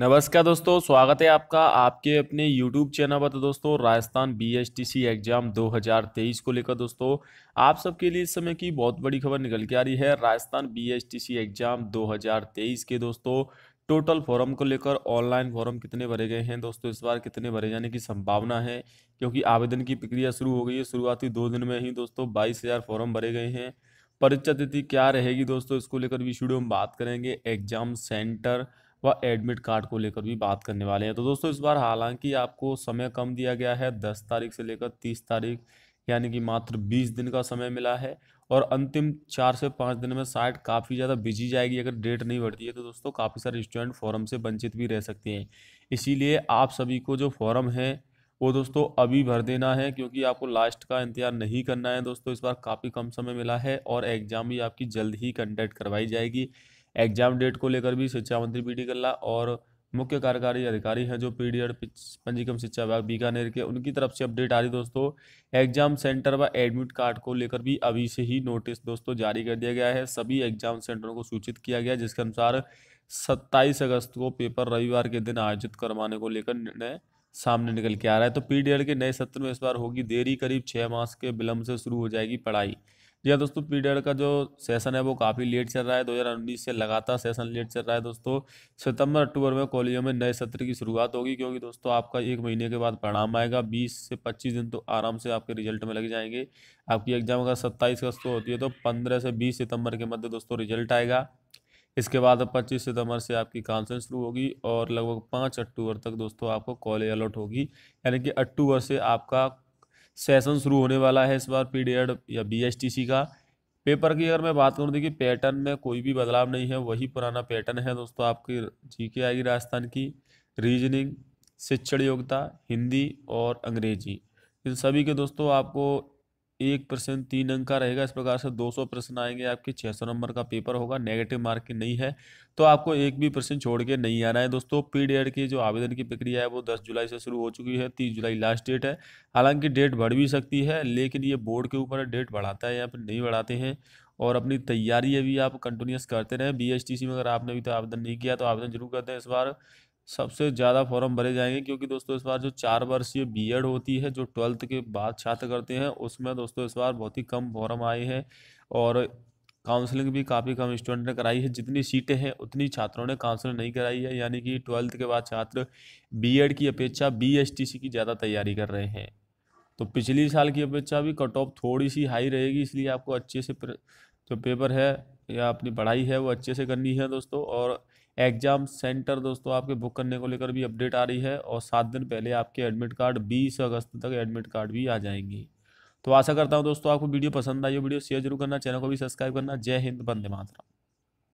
नमस्कार दोस्तों स्वागत है आपका आपके अपने YouTube चैनल पर तो दोस्तों राजस्थान बीएचटीसी एग्जाम 2023 को लेकर दोस्तों आप सबके लिए इस समय की बहुत बड़ी खबर निकल के आ रही है राजस्थान बीएचटीसी एग्जाम 2023 के दोस्तों टोटल फॉर्म को लेकर ऑनलाइन फॉर्म कितने भरे गए हैं दोस्तों इस बार कितने भरे जाने की संभावना है क्योंकि आवेदन की प्रक्रिया शुरू हो गई है शुरुआती दो दिन में ही दोस्तों बाईस हज़ार फॉर्म भरे गए हैं परीक्षा तिथि क्या रहेगी दोस्तों इसको लेकर भी शुरू हम बात करेंगे एग्जाम सेंटर व एडमिट कार्ड को लेकर भी बात करने वाले हैं तो दोस्तों इस बार हालांकि आपको समय कम दिया गया है दस तारीख से लेकर तीस तारीख यानी कि मात्र बीस दिन का समय मिला है और अंतिम चार से पाँच दिन में साइट काफ़ी ज़्यादा बिजी जाएगी अगर डेट नहीं बढ़ती है तो दोस्तों काफ़ी सारे स्टूडेंट फॉरम से वंचित भी रह सकते हैं इसीलिए आप सभी को जो फॉरम है वो दोस्तों अभी भर देना है क्योंकि आपको लास्ट का इंतजार नहीं करना है दोस्तों इस बार काफ़ी कम समय मिला है और एग्ज़ाम भी आपकी जल्द ही कंडक्ट करवाई जाएगी एग्जाम डेट को लेकर भी शिक्षा मंत्री बी डी कल्ला और मुख्य कार्यकारी अधिकारी हैं जो पी डी पीडीएड पंजीकम शिक्षा विभाग बीकानेर के उनकी तरफ से अपडेट आ रही दोस्तों एग्जाम सेंटर व एडमिट कार्ड को लेकर भी अभी से ही नोटिस दोस्तों जारी कर दिया गया है सभी एग्जाम सेंटरों को सूचित किया गया जिसके अनुसार सत्ताईस अगस्त को पेपर रविवार के दिन आयोजित करवाने को लेकर निर्णय सामने निकल के आ रहा है तो एड के नए सत्र में इस बार होगी देरी करीब छः मास के विलंब से शुरू हो जाएगी पढ़ाई जी हाँ दोस्तों पीरियड का जो सेशन है वो काफ़ी लेट चल रहा है उन्नीस से लगातार सेशन लेट चल रहा है दोस्तों सितंबर अक्टूबर में कॉलेजों में नए सत्र की शुरुआत होगी क्योंकि दोस्तों आपका एक महीने के बाद परिणाम आएगा 20 से 25 दिन तो आराम से आपके रिजल्ट में लग जाएंगे आपकी एग्जाम अगर सत्ताईस अगस्त को होती है तो पंद्रह से बीस सितम्बर के मध्य दोस्तों रिजल्ट आएगा इसके बाद पच्चीस सितंबर से आपकी काउंसलिंग शुरू होगी और लगभग पाँच अक्टूबर तक दोस्तों आपको कॉलेज अलॉट होगी यानी कि अक्टूबर से आपका सेशन शुरू होने वाला है इस बार पीडीएड या बीएसटीसी का पेपर की अगर मैं बात करूँ देखिए पैटर्न में कोई भी बदलाव नहीं है वही पुराना पैटर्न है दोस्तों आपकी जी के आएगी राजस्थान की रीजनिंग शिक्षण योग्यता हिंदी और अंग्रेजी इन सभी के दोस्तों आपको एक प्रश्न तीन अंक का रहेगा इस प्रकार से 200 प्रश्न आएंगे आपके 600 नंबर का पेपर होगा नेगेटिव मार्किंग नहीं है तो आपको एक भी प्रश्न छोड़ के नहीं आना है दोस्तों पी डी की जो आवेदन की प्रक्रिया है वो 10 जुलाई से शुरू हो चुकी है 30 जुलाई लास्ट डेट है हालांकि डेट बढ़ भी सकती है लेकिन ये बोर्ड के ऊपर डेट बढ़ाता है या फिर नहीं बढ़ाते हैं और अपनी तैयारी अभी आप कंटिन्यूस करते रहें बी में अगर आपने अभी तो आवेदन नहीं किया तो आवेदन जरूर करते हैं इस बार सबसे ज़्यादा फॉर्म भरे जाएंगे क्योंकि दोस्तों इस बार जो चार वर्षीय बीएड होती है जो ट्वेल्थ के बाद छात्र करते हैं उसमें दोस्तों इस बार बहुत ही कम फॉर्म आए हैं और काउंसलिंग भी काफ़ी कम स्टूडेंट ने कराई है जितनी सीटें हैं उतनी छात्रों ने काउंसलिंग नहीं कराई है यानी कि ट्वेल्थ के बाद छात्र एड की अपेक्षा सी की ज़्यादा तैयारी कर रहे हैं तो पिछली साल की अपेक्षा भी कट ऑफ थोड़ी सी हाई रहेगी इसलिए आपको अच्छे से जो पेपर है या अपनी पढ़ाई है वो अच्छे से करनी है दोस्तों और एग्ज़ाम सेंटर दोस्तों आपके बुक करने को लेकर भी अपडेट आ रही है और सात दिन पहले आपके एडमिट कार्ड बीस अगस्त तक एडमिट कार्ड भी आ जाएंगे तो आशा करता हूँ दोस्तों आपको वीडियो पसंद आई हो वीडियो शेयर जरूर करना चैनल को भी सब्सक्राइब करना जय हिंद बंदे मातरम